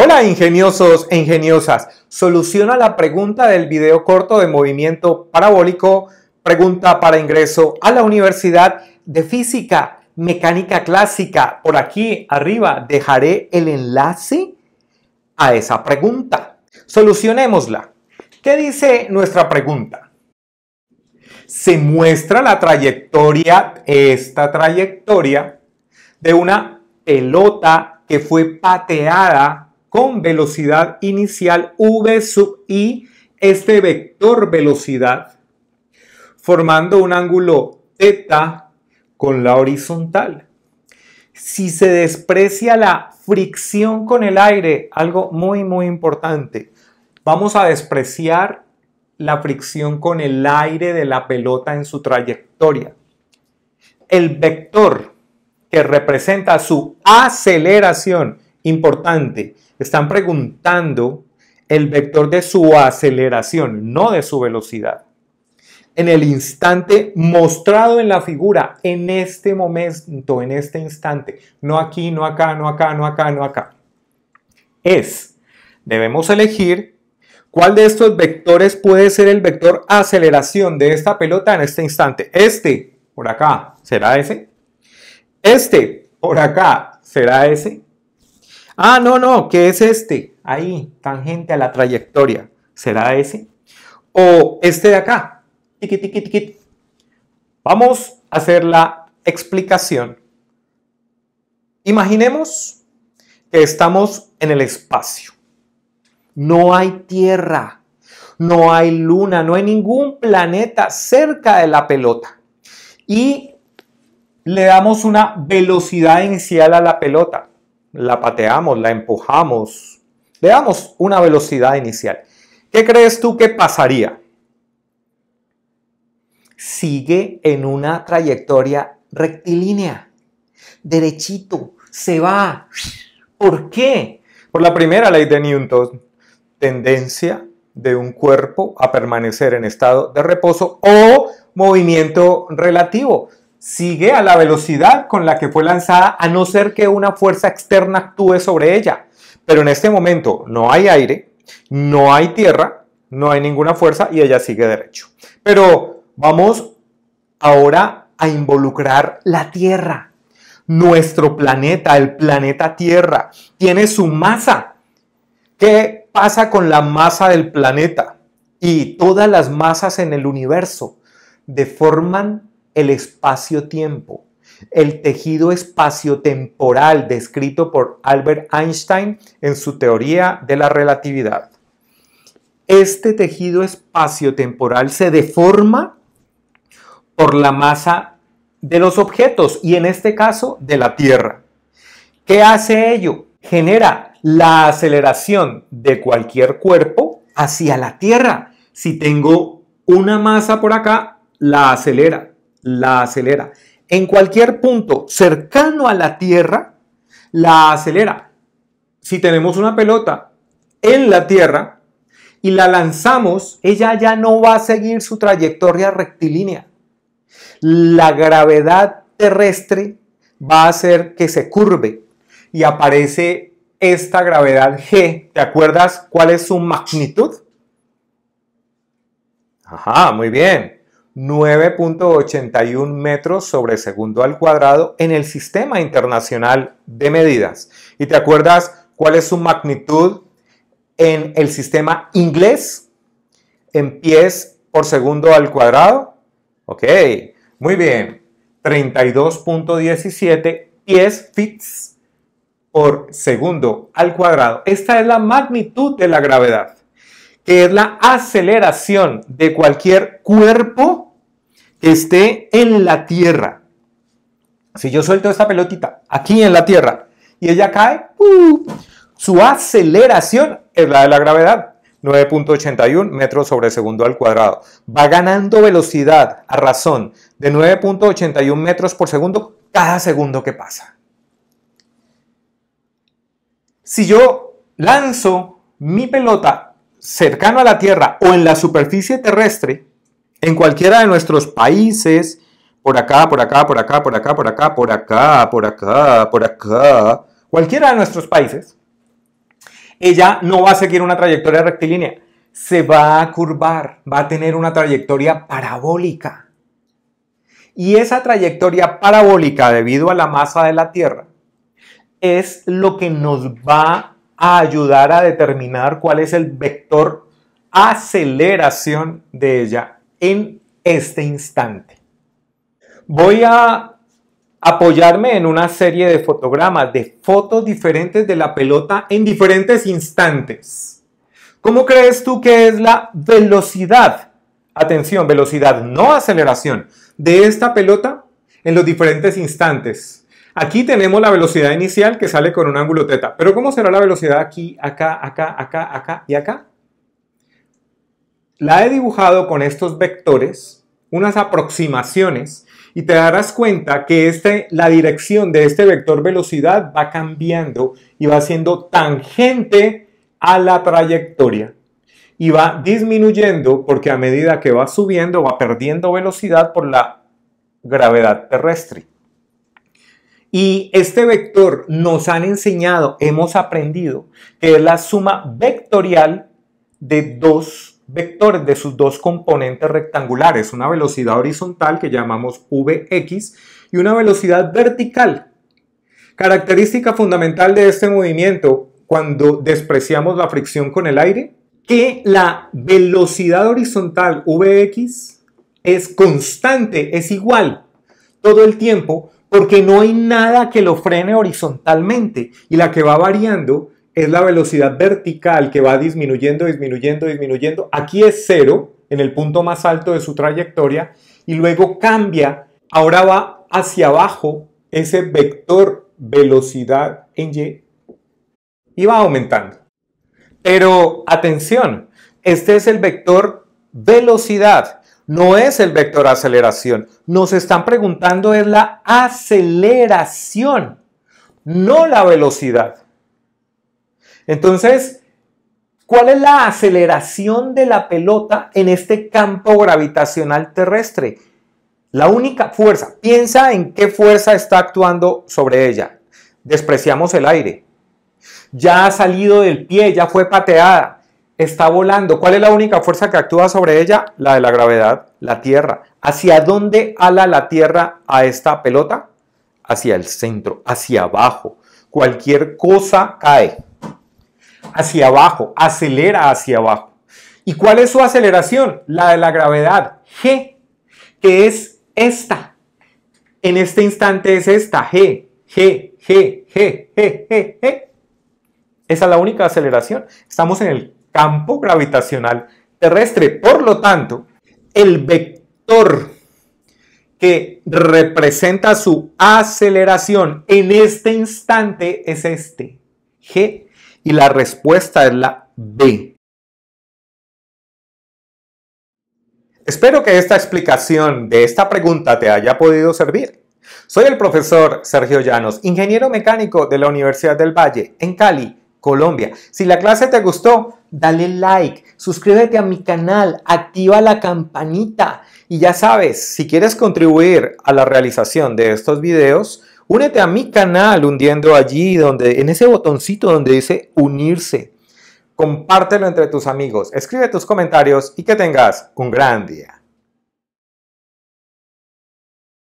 Hola ingeniosos e ingeniosas, soluciona la pregunta del video corto de movimiento parabólico, pregunta para ingreso a la Universidad de Física Mecánica Clásica. Por aquí arriba dejaré el enlace a esa pregunta. Solucionémosla. ¿Qué dice nuestra pregunta? Se muestra la trayectoria, esta trayectoria, de una pelota que fue pateada con velocidad inicial v sub i, este vector velocidad, formando un ángulo θ con la horizontal. Si se desprecia la fricción con el aire, algo muy muy importante, vamos a despreciar la fricción con el aire de la pelota en su trayectoria. El vector que representa su aceleración Importante, están preguntando el vector de su aceleración, no de su velocidad. En el instante mostrado en la figura, en este momento, en este instante, no aquí, no acá, no acá, no acá, no acá. Es, debemos elegir cuál de estos vectores puede ser el vector aceleración de esta pelota en este instante. Este, por acá, ¿será ese? Este, por acá, ¿será ese? Ah, no, no, que es este, ahí, tangente a la trayectoria. ¿Será ese? O este de acá. Tiqui, Vamos a hacer la explicación. Imaginemos que estamos en el espacio. No hay tierra, no hay luna, no hay ningún planeta cerca de la pelota. Y le damos una velocidad inicial a la pelota la pateamos, la empujamos, le damos una velocidad inicial. ¿Qué crees tú que pasaría? Sigue en una trayectoria rectilínea, derechito, se va. ¿Por qué? Por la primera ley de Newton, tendencia de un cuerpo a permanecer en estado de reposo o movimiento relativo sigue a la velocidad con la que fue lanzada a no ser que una fuerza externa actúe sobre ella. Pero en este momento no hay aire, no hay tierra, no hay ninguna fuerza y ella sigue derecho. Pero vamos ahora a involucrar la Tierra. Nuestro planeta, el planeta Tierra, tiene su masa. ¿Qué pasa con la masa del planeta? Y todas las masas en el universo deforman el espacio-tiempo. El tejido espacio-temporal descrito por Albert Einstein en su teoría de la relatividad. Este tejido espacio-temporal se deforma por la masa de los objetos y en este caso de la Tierra. ¿Qué hace ello? Genera la aceleración de cualquier cuerpo hacia la Tierra. Si tengo una masa por acá, la acelera la acelera. En cualquier punto cercano a la Tierra, la acelera. Si tenemos una pelota en la Tierra y la lanzamos, ella ya no va a seguir su trayectoria rectilínea. La gravedad terrestre va a hacer que se curve y aparece esta gravedad G. ¿Te acuerdas cuál es su magnitud? Ajá, muy bien. 9.81 metros sobre segundo al cuadrado en el Sistema Internacional de Medidas. ¿Y te acuerdas cuál es su magnitud en el sistema inglés? En pies por segundo al cuadrado. Ok, muy bien. 32.17 pies fits por segundo al cuadrado. Esta es la magnitud de la gravedad, que es la aceleración de cualquier cuerpo esté en la tierra. Si yo suelto esta pelotita aquí en la tierra y ella cae, uh, su aceleración es la de la gravedad. 9.81 metros sobre segundo al cuadrado. Va ganando velocidad a razón de 9.81 metros por segundo cada segundo que pasa. Si yo lanzo mi pelota cercano a la Tierra o en la superficie terrestre, en cualquiera de nuestros países, por acá, por acá, por acá, por acá, por acá, por acá, por acá, por acá, cualquiera de nuestros países, ella no va a seguir una trayectoria rectilínea, se va a curvar, va a tener una trayectoria parabólica. Y esa trayectoria parabólica, debido a la masa de la Tierra, es lo que nos va a ayudar a determinar cuál es el vector aceleración de ella en este instante. Voy a apoyarme en una serie de fotogramas, de fotos diferentes de la pelota en diferentes instantes. ¿Cómo crees tú que es la velocidad? Atención, velocidad, no aceleración, de esta pelota en los diferentes instantes. Aquí tenemos la velocidad inicial que sale con un ángulo teta, pero ¿cómo será la velocidad aquí, acá, acá, acá, acá y acá? La he dibujado con estos vectores, unas aproximaciones, y te darás cuenta que este, la dirección de este vector velocidad va cambiando y va siendo tangente a la trayectoria. Y va disminuyendo porque a medida que va subiendo va perdiendo velocidad por la gravedad terrestre. Y este vector nos han enseñado, hemos aprendido, que es la suma vectorial de dos vectores de sus dos componentes rectangulares, una velocidad horizontal que llamamos Vx y una velocidad vertical. Característica fundamental de este movimiento cuando despreciamos la fricción con el aire, que la velocidad horizontal Vx es constante, es igual todo el tiempo, porque no hay nada que lo frene horizontalmente y la que va variando es la velocidad vertical que va disminuyendo, disminuyendo, disminuyendo. Aquí es cero en el punto más alto de su trayectoria y luego cambia. Ahora va hacia abajo ese vector velocidad en Y y va aumentando. Pero atención, este es el vector velocidad, no es el vector aceleración. Nos están preguntando es la aceleración, no la velocidad. Entonces, ¿cuál es la aceleración de la pelota en este campo gravitacional terrestre? La única fuerza, piensa en qué fuerza está actuando sobre ella. Despreciamos el aire. Ya ha salido del pie, ya fue pateada, está volando. ¿Cuál es la única fuerza que actúa sobre ella? La de la gravedad, la Tierra. ¿Hacia dónde ala la Tierra a esta pelota? Hacia el centro, hacia abajo. Cualquier cosa cae hacia abajo, acelera hacia abajo. ¿Y cuál es su aceleración? La de la gravedad, G, que es esta. En este instante es esta, G, G, G, G, G, G, G. Esa es la única aceleración. Estamos en el campo gravitacional terrestre. Por lo tanto, el vector que representa su aceleración en este instante es este, G y la respuesta es la B. Espero que esta explicación de esta pregunta te haya podido servir. Soy el profesor Sergio Llanos, ingeniero mecánico de la Universidad del Valle, en Cali, Colombia. Si la clase te gustó, dale like, suscríbete a mi canal, activa la campanita y ya sabes, si quieres contribuir a la realización de estos videos, Únete a mi canal hundiendo allí donde en ese botoncito donde dice unirse. Compártelo entre tus amigos, escribe tus comentarios y que tengas un gran día.